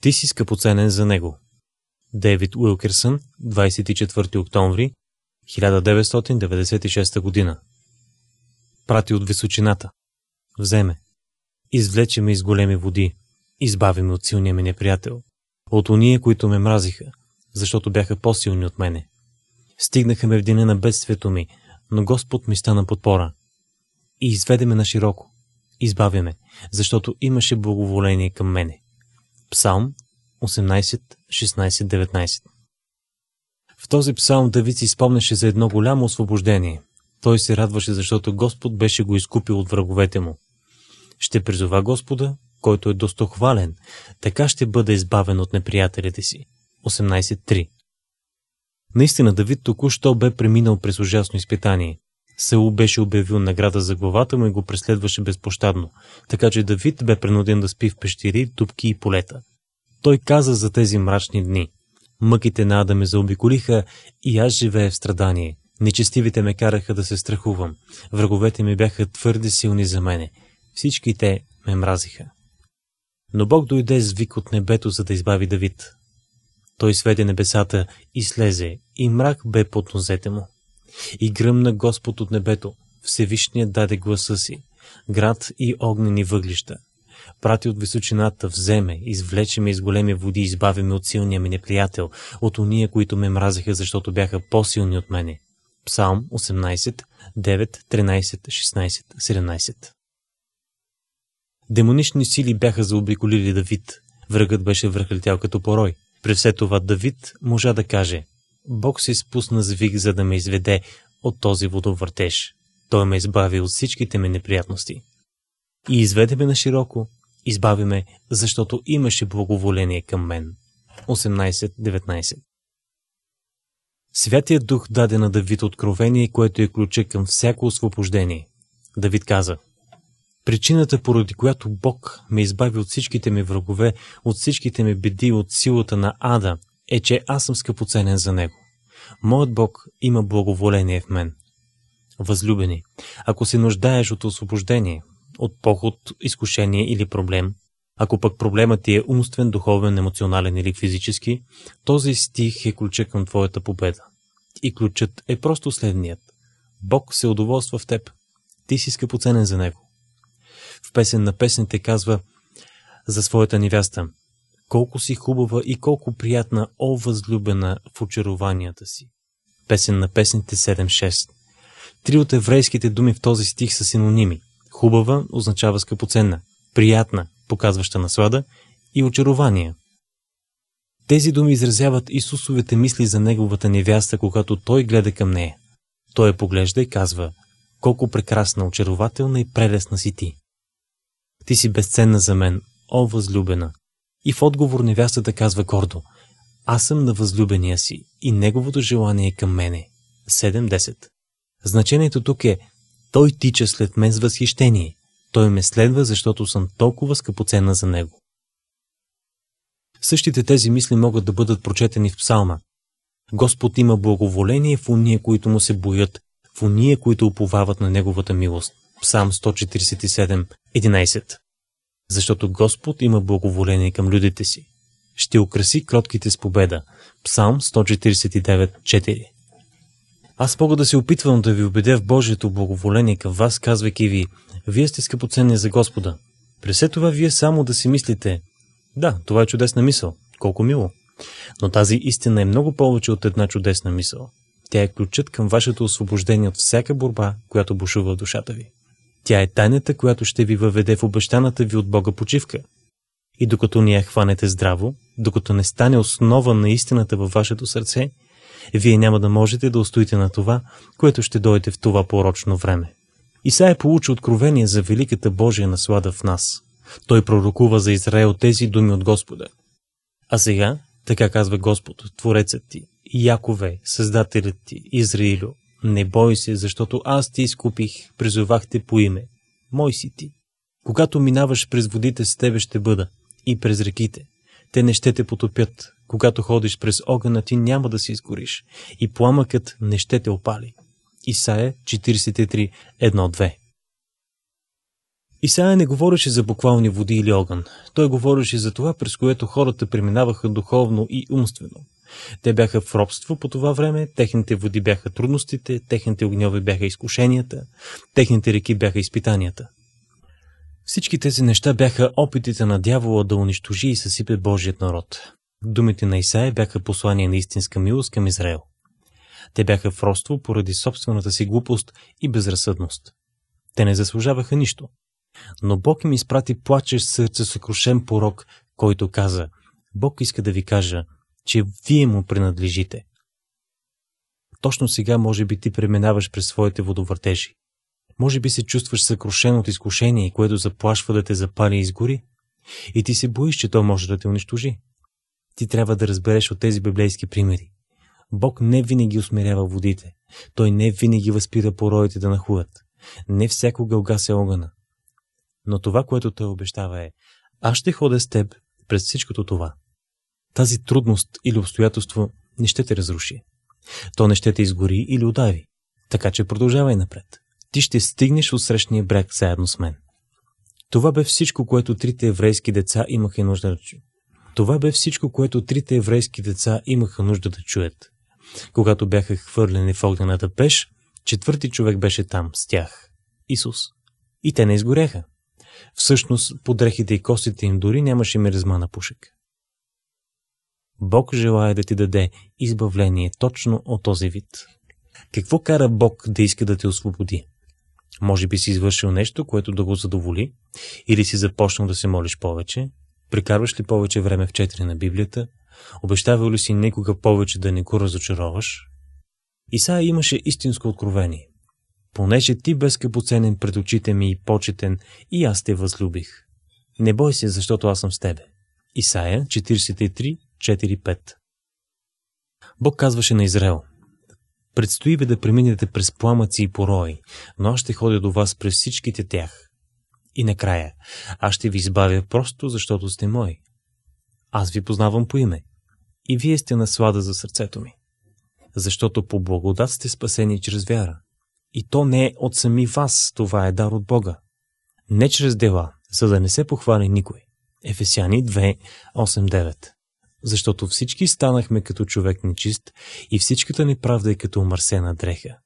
Ти си скъпоценен за него. Дейвид Уилкерсън, 24 октомври 1996 година. Прати от височината. Вземе. Извлече ме из големи води. Избави ме от силния ми неприятел. От уния, които ме мразиха, защото бяха по-силни от мене. Стигнаха ме в деня на бедствието ми, но Господ ми стана подпора. И изведе ме на широко. Избавяме, защото имаше благоволение към мене. Псалм 18, 19 В този псалм Давид си спомняше за едно голямо освобождение. Той се радваше, защото Господ беше го изкупил от враговете му. Ще призова Господа, който е достохвален, така ще бъде избавен от неприятелите си. 18.3 Наистина Давид току-що бе преминал през ужасно изпитание. Саул беше обявил награда за главата му и го преследваше безпощадно, така че Давид бе принуден да спи в пещери, тупки и полета. Той каза за тези мрачни дни. Мъките на Ада ме заобиколиха и аз живея в страдание. Нечестивите ме караха да се страхувам. Враговете ми бяха твърде силни за мене. Всички те ме мразиха. Но Бог дойде с вик от небето, за да избави Давид. Той сведе небесата и слезе, и мрак бе под нозете му. И гръмна Господ от небето, Всевишният даде гласа си, град и огнени въглища. Прати от височината, вземе, извлече ме из големи води, избави ме от силния ми неприятел, от уния, които ме мразеха, защото бяха по-силни от мене. Псалм 18, 9, 13, 16, 17 Демонични сили бяха заобиколили Давид. Врагът беше връхлетял като порой. При все това Давид можа да каже Бог се спусна с вик, за да ме изведе от този водовъртеж. Той ме е избави от всичките ми неприятности. И изведе ме на широко, избави ме, защото имаше благоволение към мен. 18.19 Святият Дух даде на Давид откровение, което е ключа към всяко освобождение. Давид каза, Причината, поради която Бог ме е избави от всичките ми врагове, от всичките ми беди, от силата на ада, е, че аз съм скъпоценен за Него. Моят Бог има благоволение в мен. Възлюбени, ако се нуждаеш от освобождение, от поход, изкушение или проблем, ако пък проблемът ти е умствен, духовен, емоционален или физически, този стих е ключа към твоята победа. И ключът е просто следният. Бог се удоволства в теб. Ти си скъпоценен за Него. В песен на песните казва за своята невяста колко си хубава и колко приятна, о възлюбена в очарованията си. Песен на песните 7-6 Три от еврейските думи в този стих са синоними. Хубава означава скъпоценна, приятна, показваща наслада и очарование. Тези думи изразяват Исусовите мисли за неговата невяста, когато той гледа към нея. Той я поглежда и казва, колко прекрасна, очарователна и прелесна си ти. Ти си безценна за мен, о възлюбена, и в отговор невястата казва гордо Аз съм на възлюбения си и неговото желание е към мене. 7.10 Значението тук е Той тича след мен с възхищение. Той ме следва, защото съм толкова скъпоценна за него. Същите тези мисли могат да бъдат прочетени в псалма. Господ има благоволение в уния, които му се боят, в уния, които уповават на неговата милост. Псалм 147, 11 защото Господ има благоволение към людите си. Ще украси кротките с победа. Псалм 149.4 Аз мога да се опитвам да ви убедя в Божието благоволение към вас, казвайки ви, вие сте скъпоценни за Господа. През все това вие само да си мислите, да, това е чудесна мисъл, колко мило. Но тази истина е много повече от една чудесна мисъл. Тя е ключът към вашето освобождение от всяка борба, която бушува в душата ви. Тя е тайната, която ще ви въведе в обещаната ви от Бога почивка. И докато ни я хванете здраво, докато не стане основа на истината във вашето сърце, вие няма да можете да устоите на това, което ще дойде в това порочно време. Исаия получи откровение за великата Божия наслада в нас. Той пророкува за Израел тези думи от Господа. А сега, така казва Господ, Творецът ти, Якове, Създателят ти, Израилю, не бой се, защото аз ти изкупих, призовахте по име. Мой си ти. Когато минаваш през водите, с тебе ще бъда. И през реките. Те не ще те потопят. Когато ходиш през огъна, ти няма да се изгориш. И пламъкът не ще те опали. Исаия 43, 1-2 Исаия не говореше за буквални води или огън. Той говореше за това, през което хората преминаваха духовно и умствено. Те бяха в робство по това време, техните води бяха трудностите, техните огньове бяха изкушенията, техните реки бяха изпитанията. Всички тези неща бяха опитите на дявола да унищожи и съсипе Божият народ. Думите на Исаия бяха послание на истинска милост към Израел. Те бяха в родство поради собствената си глупост и безразсъдност. Те не заслужаваха нищо. Но Бог им изпрати плачещ сърце съкрушен порок, който каза Бог иска да ви кажа, че вие му принадлежите. Точно сега може би ти преминаваш през своите водовъртежи. Може би се чувстваш съкрушен от изкушение, което заплашва да те запали и изгори. И ти се боиш, че то може да те унищожи. Ти трябва да разбереш от тези библейски примери. Бог не винаги усмирява водите. Той не винаги възпира пороите да нахуват. Не всяко гълга се огъна. Но това, което той обещава е, аз ще ходя с теб през всичкото това тази трудност или обстоятелство не ще те разруши. То не ще те изгори или удави. Така че продължавай напред. Ти ще стигнеш от срещния бряг заедно с мен. Това бе всичко, което трите еврейски деца имаха нужда да чуят. Това бе всичко, което трите еврейски деца имаха нужда да чуят. Когато бяха хвърлени в огнената пеш, четвърти човек беше там с тях – Исус. И те не изгоряха. Всъщност, подрехите дрехите и костите им дори нямаше миризма на пушек. Бог желая да ти даде избавление точно от този вид. Какво кара Бог да иска да те освободи? Може би си извършил нещо, което да го задоволи, или си започнал да се молиш повече, прекарваш ли повече време в четири на Библията, обещавал ли си никога повече да не го разочароваш? Исаия имаше истинско откровение. Понеже ти бе скъпоценен пред очите ми и почетен, и аз те възлюбих. Не бой се, защото аз съм с тебе. Исаия 43, 4.5. Бог казваше на Израел, Предстои ви да преминете през пламъци и порои, но аз ще ходя до вас през всичките тях. И накрая, аз ще ви избавя просто защото сте мои. Аз ви познавам по име. И вие сте наслада за сърцето ми. Защото по благодат сте спасени чрез вяра. И то не е от сами вас, това е дар от Бога. Не чрез дела, за да не се похвали никой. Ефесяни 2, 8-9 защото всички станахме като човек нечист и всичката ни правда е като омърсена дреха.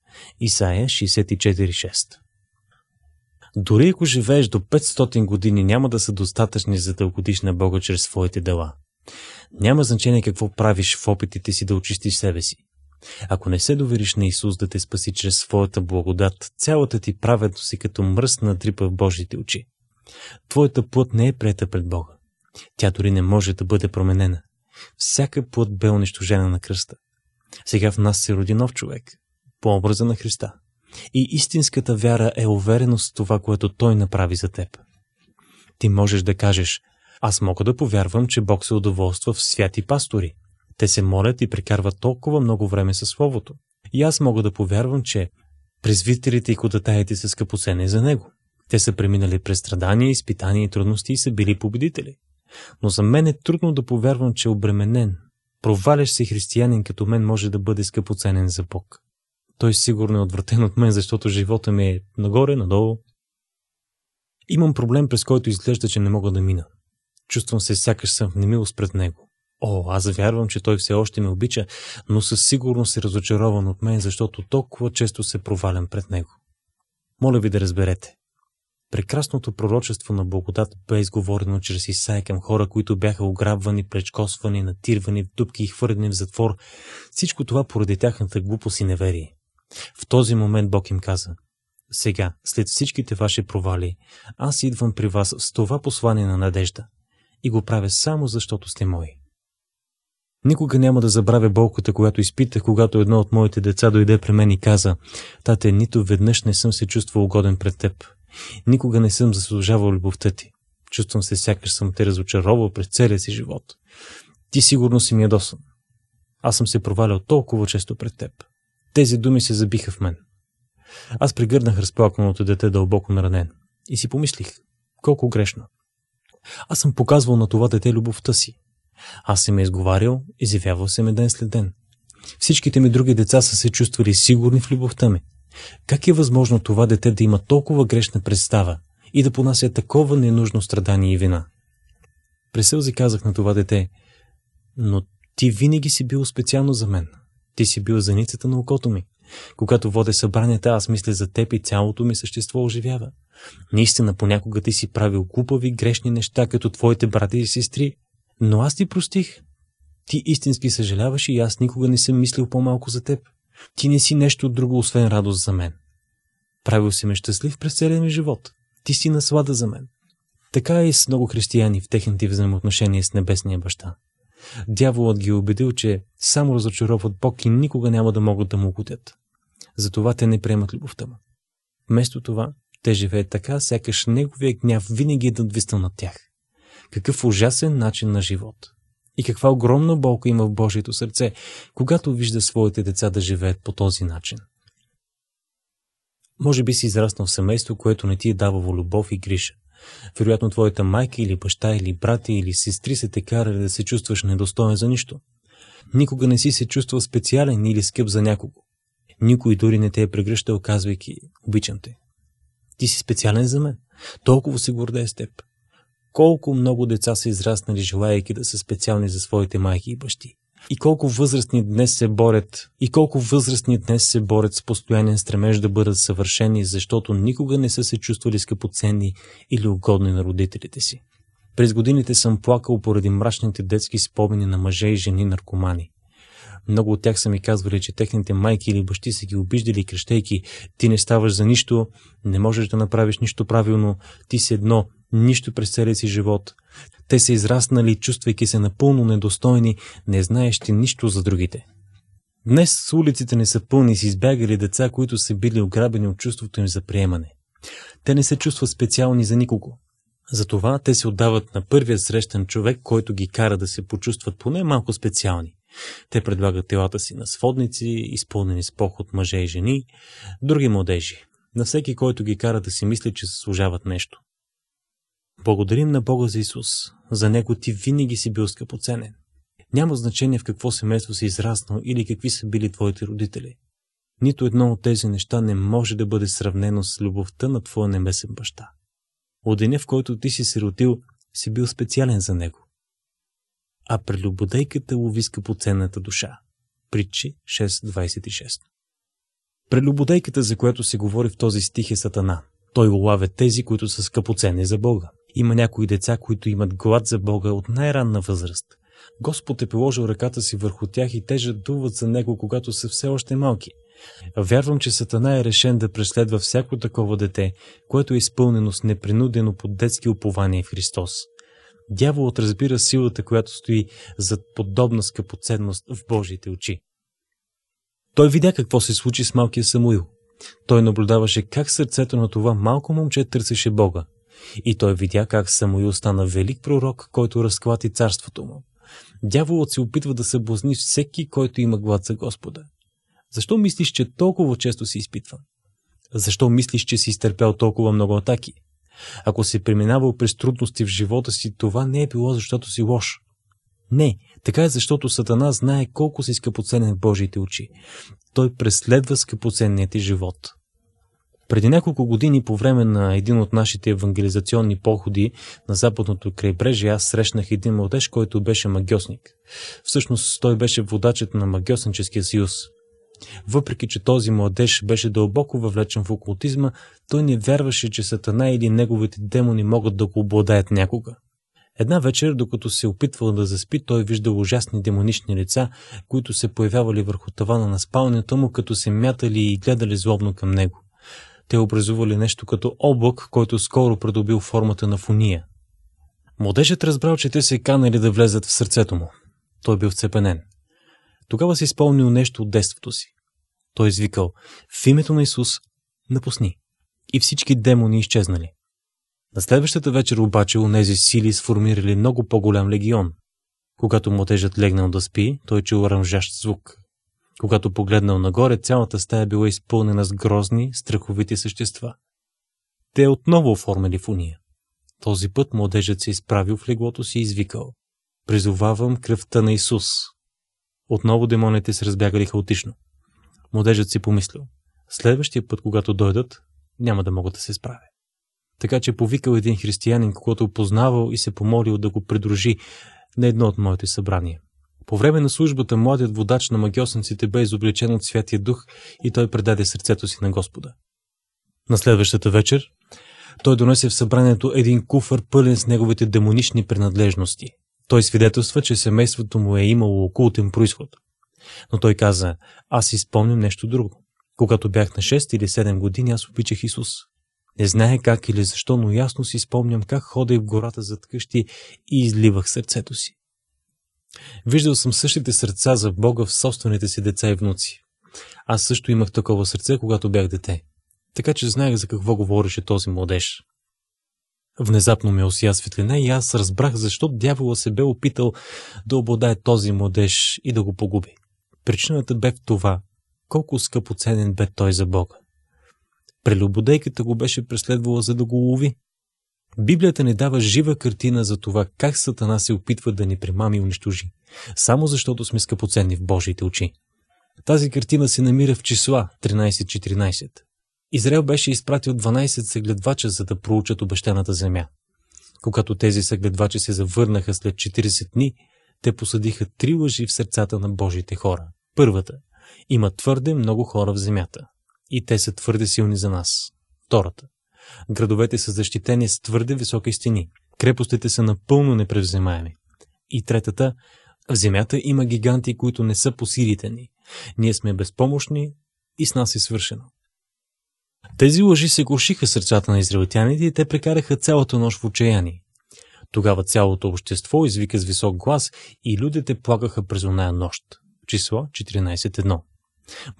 Исаия 64.6 Дори ако живееш до 500 години, няма да са достатъчни за да угодиш на Бога чрез своите дела. Няма значение какво правиш в опитите си да очистиш себе си. Ако не се довериш на Исус да те спаси чрез своята благодат, цялата ти праведност си като мръсна трипа в Божите очи. Твоята плът не е прета пред Бога. Тя дори не може да бъде променена. Всяка плът бе унищожена на кръста. Сега в нас се роди нов човек, по образа на Христа. И истинската вяра е увереност в това, което Той направи за теб. Ти можеш да кажеш, аз мога да повярвам, че Бог се удоволства в святи пастори. Те се молят и прекарват толкова много време със Словото. И аз мога да повярвам, че презвителите и кодатаите са скъпоценни за Него. Те са преминали през страдания, изпитания и трудности и са били победители. Но за мен е трудно да повярвам, че е обременен. Провалящ се християнин като мен може да бъде скъпоценен за Бог. Той сигурно е отвратен от мен, защото живота ми е нагоре, надолу. Имам проблем, през който изглежда, че не мога да мина. Чувствам се сякаш съм в немилост пред него. О, аз вярвам, че той все още ме обича, но със сигурност е разочарован от мен, защото толкова често се провалям пред него. Моля ви да разберете. Прекрасното пророчество на благодат бе изговорено чрез Исай към хора, които бяха ограбвани, пречкосвани, натирвани в дубки и хвърлени в затвор. Всичко това поради тяхната глупост и неверие. В този момент Бог им каза сега, след всичките ваши провали, аз идвам при вас с това послание на надежда и го правя само защото сте мои. Никога няма да забравя болката, която изпитах, когато едно от моите деца дойде при мен и каза «Тате, нито веднъж не съм се чувствал угоден пред теб. Никога не съм заслужавал любовта ти. Чувствам се, сякаш съм те разочаровал през целия си живот. Ти сигурно си ми е досън. Аз съм се провалял толкова често пред теб. Тези думи се забиха в мен. Аз пригърнах разплаканото дете дълбоко наранен и си помислих, колко грешно. Аз съм показвал на това дете любовта си. Аз съм я изговарял, изявявал се ме ден след ден. Всичките ми други деца са се чувствали сигурни в любовта ми. Как е възможно това дете да има толкова грешна представа и да понася такова ненужно страдание и вина? През сълзи казах на това дете, но ти винаги си бил специално за мен. Ти си бил заницата на окото ми. Когато водя събранията, аз мисля за теб и цялото ми същество оживява. Наистина, понякога ти си правил глупави, грешни неща, като твоите брати и сестри, но аз ти простих. Ти истински съжаляваш и аз никога не съм мислил по-малко за теб. Ти не си нещо друго, освен радост за мен. Правил си ме щастлив през целия ми живот. Ти си наслада за мен. Така е и с много християни в техните взаимоотношения с Небесния баща. Дяволът ги е убедил, че само разочароват Бог и никога няма да могат да му угодят. Затова те не приемат любовта му. Вместо това, те живеят така, сякаш неговия гняв винаги е надвиснал над тях. Какъв ужасен начин на живот! И каква огромна болка има в Божието сърце, когато вижда своите деца да живеят по този начин. Може би си израснал в семейство, което не ти е давало любов и гриша. Вероятно твоята майка или баща или брати или сестри се те карали да се чувстваш недостоен за нищо. Никога не си се чувствал специален или скъп за някого. Никой дори не те е прегръщал, казвайки «Обичам те». Ти си специален за мен. Толкова се гордея с теб колко много деца са израснали, желаяки да са специални за своите майки и бащи. И колко възрастни днес се борят, и колко възрастни днес се борят с постоянен стремеж да бъдат съвършени, защото никога не са се чувствали скъпоценни или угодни на родителите си. През годините съм плакал поради мрачните детски спомени на мъже и жени наркомани. Много от тях са ми казвали, че техните майки или бащи са ги обиждали, крещейки, ти не ставаш за нищо, не можеш да направиш нищо правилно, ти си едно, нищо през целия си живот. Те са израснали, чувствайки се напълно недостойни, не знаещи нищо за другите. Днес улиците не са пълни с избягали деца, които са били ограбени от чувството им за приемане. Те не се чувстват специални за никого. Затова те се отдават на първия срещан човек, който ги кара да се почувстват поне малко специални. Те предлагат телата си на сводници, изпълнени с поход мъже и жени, други младежи, на всеки, който ги кара да си мисли, че заслужават нещо. Благодарим на Бога за Исус. За Него ти винаги си бил скъпоценен. Няма значение в какво семейство си израснал или какви са били твоите родители. Нито едно от тези неща не може да бъде сравнено с любовта на твоя небесен баща. От деня, в който ти си се родил, си бил специален за него а прелюбодейката лови скъпоценната душа. Притчи 6.26 Прелюбодейката, за която се говори в този стих е Сатана. Той улавя тези, които са скъпоценни за Бога. Има някои деца, които имат глад за Бога от най-ранна възраст. Господ е положил ръката си върху тях и те жадуват за Него, когато са все още малки. Вярвам, че Сатана е решен да преследва всяко такова дете, което е изпълнено с непринудено под детски упование в Христос. Дяволът разбира силата, която стои зад подобна скъпоценност в Божиите очи. Той видя какво се случи с малкия Самуил. Той наблюдаваше как сърцето на това малко момче търсеше Бога. И той видя как Самуил стана велик пророк, който разклати царството му. Дяволът се опитва да съблазни всеки, който има глад за Господа. Защо мислиш, че толкова често се изпитва? Защо мислиш, че си изтърпял толкова много атаки? Ако си преминавал през трудности в живота си, това не е било защото си лош. Не, така е защото Сатана знае колко си скъпоценен в Божиите очи. Той преследва скъпоценният ти живот. Преди няколко години по време на един от нашите евангелизационни походи на западното крайбрежие аз срещнах един младеж, който беше магиосник. Всъщност той беше водачът на магиосническия съюз – въпреки, че този младеж беше дълбоко въвлечен в окултизма, той не вярваше, че Сатана или неговите демони могат да го обладаят някога. Една вечер, докато се опитвал да заспи, той виждал ужасни демонични лица, които се появявали върху тавана на спалнята му, като се мятали и гледали злобно към него. Те образували нещо като облак, който скоро придобил формата на фуния. Младежът разбрал, че те се канали да влезат в сърцето му. Той бил вцепенен. Тогава се изпълнил нещо от детството си. Той извикал «В името на Исус, напусни!» и всички демони изчезнали. На следващата вечер обаче онези сили сформирали много по-голям легион. Когато младежът легнал да спи, той чул ръмжащ звук. Когато погледнал нагоре, цялата стая била изпълнена с грозни, страховити същества. Те отново оформили в уния. Този път младежът се изправил в леглото си и извикал. Призовавам кръвта на Исус отново демоните се разбягали хаотично. Младежът си помислил. Следващия път, когато дойдат, няма да могат да се справя. Така че повикал един християнин, когато познавал и се помолил да го придружи на едно от моите събрания. По време на службата младият водач на магиосниците бе изобличен от Святия Дух и той предаде сърцето си на Господа. На следващата вечер той донесе в събранието един куфър пълен с неговите демонични принадлежности – той свидетелства, че семейството му е имало окултен происход. Но той каза, аз си спомням нещо друго. Когато бях на 6 или 7 години, аз обичах Исус. Не знае как или защо, но ясно си спомням как ходех в гората зад къщи и изливах сърцето си. Виждал съм същите сърца за Бога в собствените си деца и внуци. Аз също имах такова сърце, когато бях дете. Така че знаех за какво говореше този младеж. Внезапно ме осия светлина и аз разбрах защо дявола се бе опитал да обладае този младеж и да го погуби. Причината бе в това, колко скъпоценен бе той за Бога. Прелюбодейката го беше преследвала, за да го лови. Библията не дава жива картина за това как Сатана се опитва да ни примами и унищожи, само защото сме скъпоценни в Божиите очи. Тази картина се намира в числа 13-14. Израел беше изпратил 12 съгледвача, за да проучат обещаната земя. Когато тези съгледвачи се завърнаха след 40 дни, те посадиха три лъжи в сърцата на Божите хора. Първата – има твърде много хора в земята. И те са твърде силни за нас. Втората – градовете са защитени с твърде високи стени. Крепостите са напълно непревземаеми. И третата – в земята има гиганти, които не са по силите ни. Ние сме безпомощни и с нас е свършено. Тези лъжи се глушиха сърцата на израелтяните и те прекараха цялата нощ в отчаяние. Тогава цялото общество извика с висок глас и людите плакаха през оная нощ. Число 14.1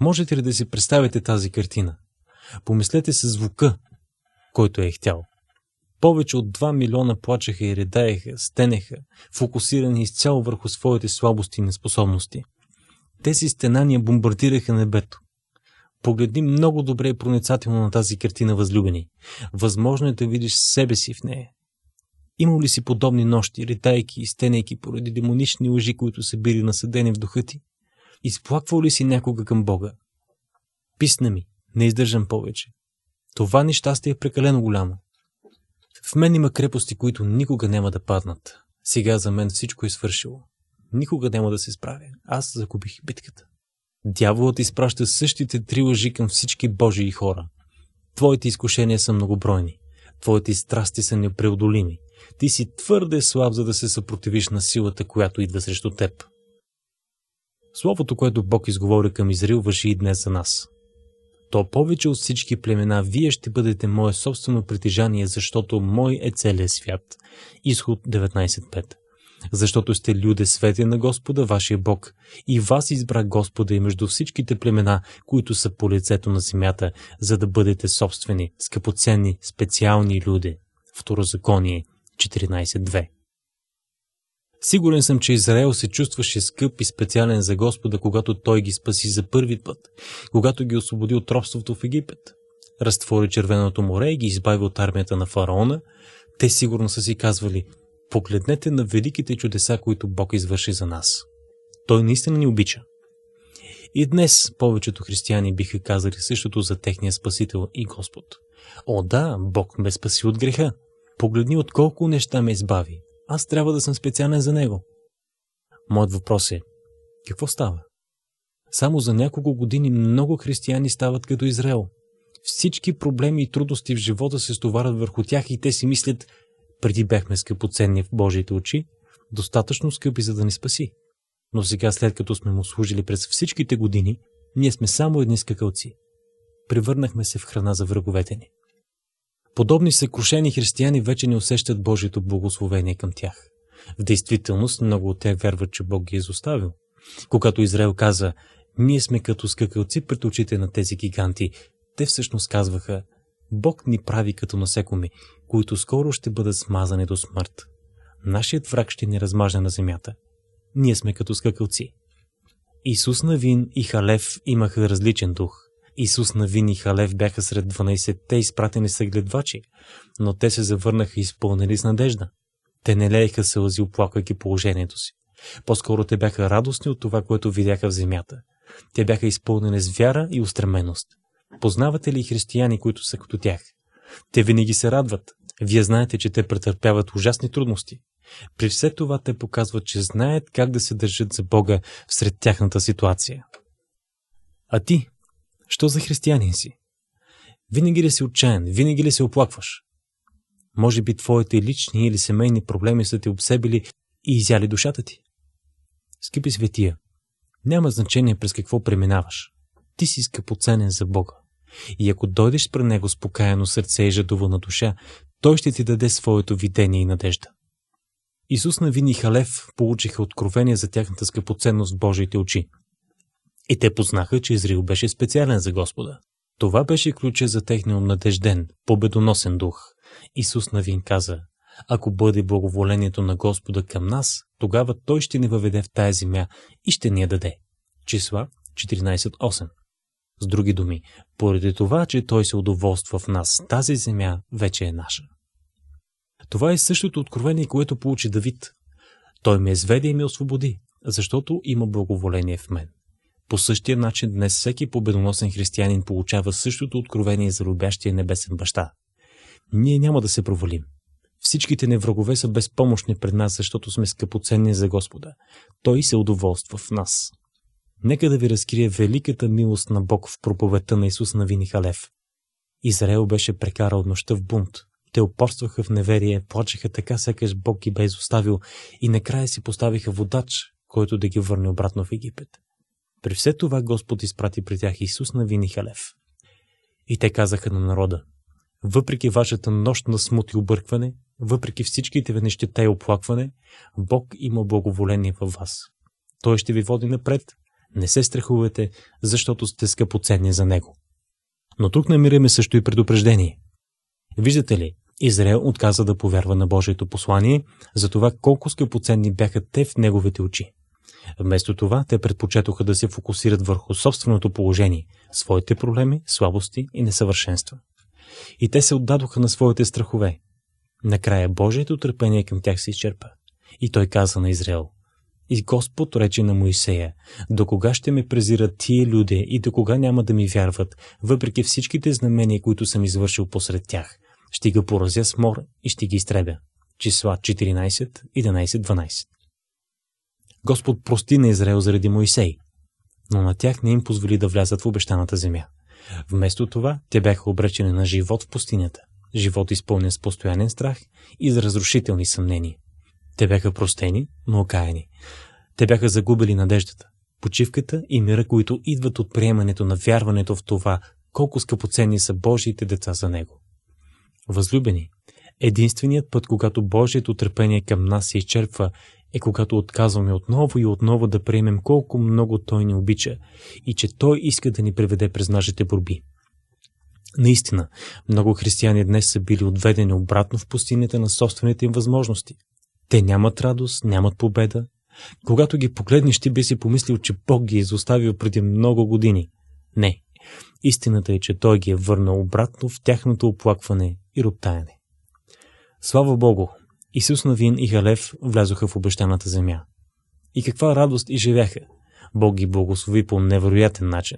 Можете ли да си представите тази картина? Помислете се звука, който е хтял. Повече от 2 милиона плачеха и редаеха, стенеха, фокусирани изцяло върху своите слабости и неспособности. Тези стенания бомбардираха небето. Погледни много добре и проницателно на тази картина, възлюбени. Възможно е да видиш себе си в нея. Имал ли си подобни нощи, ритайки и стенейки поради демонични лъжи, които са били насъдени в духа ти? Изплаквал ли си някога към Бога? Писна ми, не издържам повече. Това нещастие е прекалено голямо. В мен има крепости, които никога няма да паднат. Сега за мен всичко е свършило. Никога няма да се справя. Аз загубих битката. Дяволът изпраща същите три лъжи към всички Божии хора. Твоите изкушения са многобройни. Твоите страсти са непреодолими. Ти си твърде слаб, за да се съпротивиш на силата, която идва срещу теб. Словото, което Бог изговори към Израил, върши и днес за нас. То повече от всички племена, вие ще бъдете мое собствено притежание, защото мой е целият свят. Изход 19.5 защото сте люде свете на Господа, вашия Бог. И вас избра Господа и между всичките племена, които са по лицето на земята, за да бъдете собствени, скъпоценни, специални люди. Второзаконие 14.2 Сигурен съм, че Израел се чувстваше скъп и специален за Господа, когато Той ги спаси за първи път, когато ги освободи от робството в Египет. Разтвори Червеното море и ги избави от армията на фараона. Те сигурно са си казвали – Погледнете на великите чудеса, които Бог извърши за нас. Той наистина ни обича. И днес повечето християни биха казали същото за техния Спасител и Господ. О да, Бог ме спаси от греха. Погледни от колко неща ме избави. Аз трябва да съм специален за Него. Моят въпрос е, какво става? Само за няколко години много християни стават като Израел. Всички проблеми и трудности в живота се стоварят върху тях и те си мислят, преди бяхме скъпоценни в Божиите очи, достатъчно скъпи за да ни спаси. Но сега, след като сме му служили през всичките години, ние сме само едни скакалци. Превърнахме се в храна за враговете ни. Подобни съкрушени християни вече не усещат Божието благословение към тях. В действителност много от тях вярват, че Бог ги е изоставил. Когато Израел каза, ние сме като скакалци пред очите на тези гиганти, те всъщност казваха, Бог ни прави като насекоми, които скоро ще бъдат смазани до смърт. Нашият враг ще ни размажне на земята. Ние сме като скакалци. Исус Навин и Халев имаха различен дух. Исус Навин и Халев бяха сред 12-те изпратени съгледвачи, но те се завърнаха изпълнени с надежда. Те не лееха сълзи, оплаквайки положението си. По-скоро те бяха радостни от това, което видяха в земята. Те бяха изпълнени с вяра и устременост – Познавате ли християни, които са като тях? Те винаги се радват. Вие знаете, че те претърпяват ужасни трудности. При все това те показват, че знаят как да се държат за Бога всред тяхната ситуация. А ти? Що за християнин си? Винаги ли си отчаян? Винаги ли се оплакваш? Може би твоите лични или семейни проблеми са те обсебили и изяли душата ти? Скъпи светия, няма значение през какво преминаваш. Ти си скъпоценен за Бога. И ако дойдеш при него с покаяно сърце и жадувана душа, той ще ти даде своето видение и надежда. Исус Вин и Халев получиха откровение за тяхната скъпоценност в Божиите очи. И те познаха, че Израил беше специален за Господа. Това беше ключа за техния надежден, победоносен дух. Исус Навин каза, ако бъде благоволението на Господа към нас, тогава Той ще ни въведе в тая земя и ще ни я даде. Числа 14.8 с други думи, поради това, че Той се удоволства в нас, тази земя вече е наша. Това е същото откровение, което получи Давид. Той ме изведе и ме освободи, защото има благоволение в мен. По същия начин днес всеки победоносен християнин получава същото откровение за любящия небесен баща. Ние няма да се провалим. Всичките ни врагове са безпомощни пред нас, защото сме скъпоценни за Господа. Той се удоволства в нас. Нека да ви разкрие великата милост на Бог в проповедта на Исус на Винихалев. Израел беше прекарал нощта в бунт. Те опорстваха в неверие, плачеха така, сякаш Бог ги бе изоставил и накрая си поставиха водач, който да ги върне обратно в Египет. При все това Господ изпрати при тях Исус на Винихалев. И те казаха на народа, въпреки вашата на смут и объркване, въпреки всичките ви нещета и оплакване, Бог има благоволение във вас. Той ще ви води напред, не се страхувате, защото сте скъпоценни за него. Но тук намираме също и предупреждение. Виждате ли, Израел отказа да повярва на Божието послание за това колко скъпоценни бяха те в неговите очи. Вместо това, те предпочетоха да се фокусират върху собственото положение, своите проблеми, слабости и несъвършенства. И те се отдадоха на своите страхове. Накрая Божието търпение към тях се изчерпа. И той каза на Израел – и Господ рече на Моисея, до кога ще ме презират тие люди и до кога няма да ми вярват, въпреки всичките знамения, които съм извършил посред тях. Ще ги поразя с мор и ще ги изтребя. Числа 14, 11, 12 Господ прости на Израел заради Моисей, но на тях не им позволи да влязат в обещаната земя. Вместо това, те бяха обречени на живот в пустинята. Живот изпълнен с постоянен страх и с разрушителни съмнения. Те бяха простени, но окаяни. Те бяха загубили надеждата, почивката и мира, които идват от приемането на вярването в това, колко скъпоценни са Божиите деца за Него. Възлюбени, единственият път, когато Божието търпение към нас се изчерпва, е когато отказваме отново и отново да приемем колко много Той ни обича и че Той иска да ни приведе през нашите борби. Наистина, много християни днес са били отведени обратно в пустинята на собствените им възможности – те нямат радост, нямат победа. Когато ги погледнеш, ти би си помислил, че Бог ги е изоставил преди много години. Не. Истината е, че Той ги е върнал обратно в тяхното оплакване и роптаяне. Слава Богу! Исус Навин и Халев влязоха в обещаната земя. И каква радост и живяха! Бог ги благослови по невероятен начин.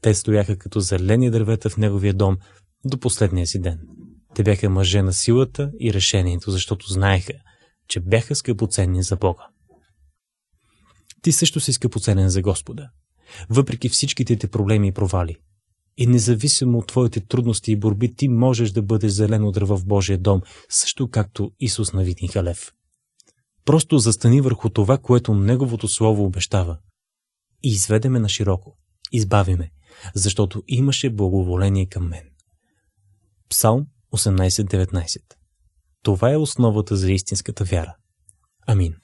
Те стояха като зелени дървета в Неговия дом до последния си ден. Те бяха мъже на силата и решението, защото знаеха, че бяха скъпоценни за Бога. Ти също си скъпоценен за Господа, въпреки всичките те проблеми и провали. И независимо от твоите трудности и борби, ти можеш да бъдеш зелено дърво в Божия дом, също както Исус на Витни Халев. Просто застани върху това, което Неговото Слово обещава. И изведеме на широко. Избавиме, защото имаше благоволение към мен. Псалм 18.19 това е основата за истинската вяра. Амин.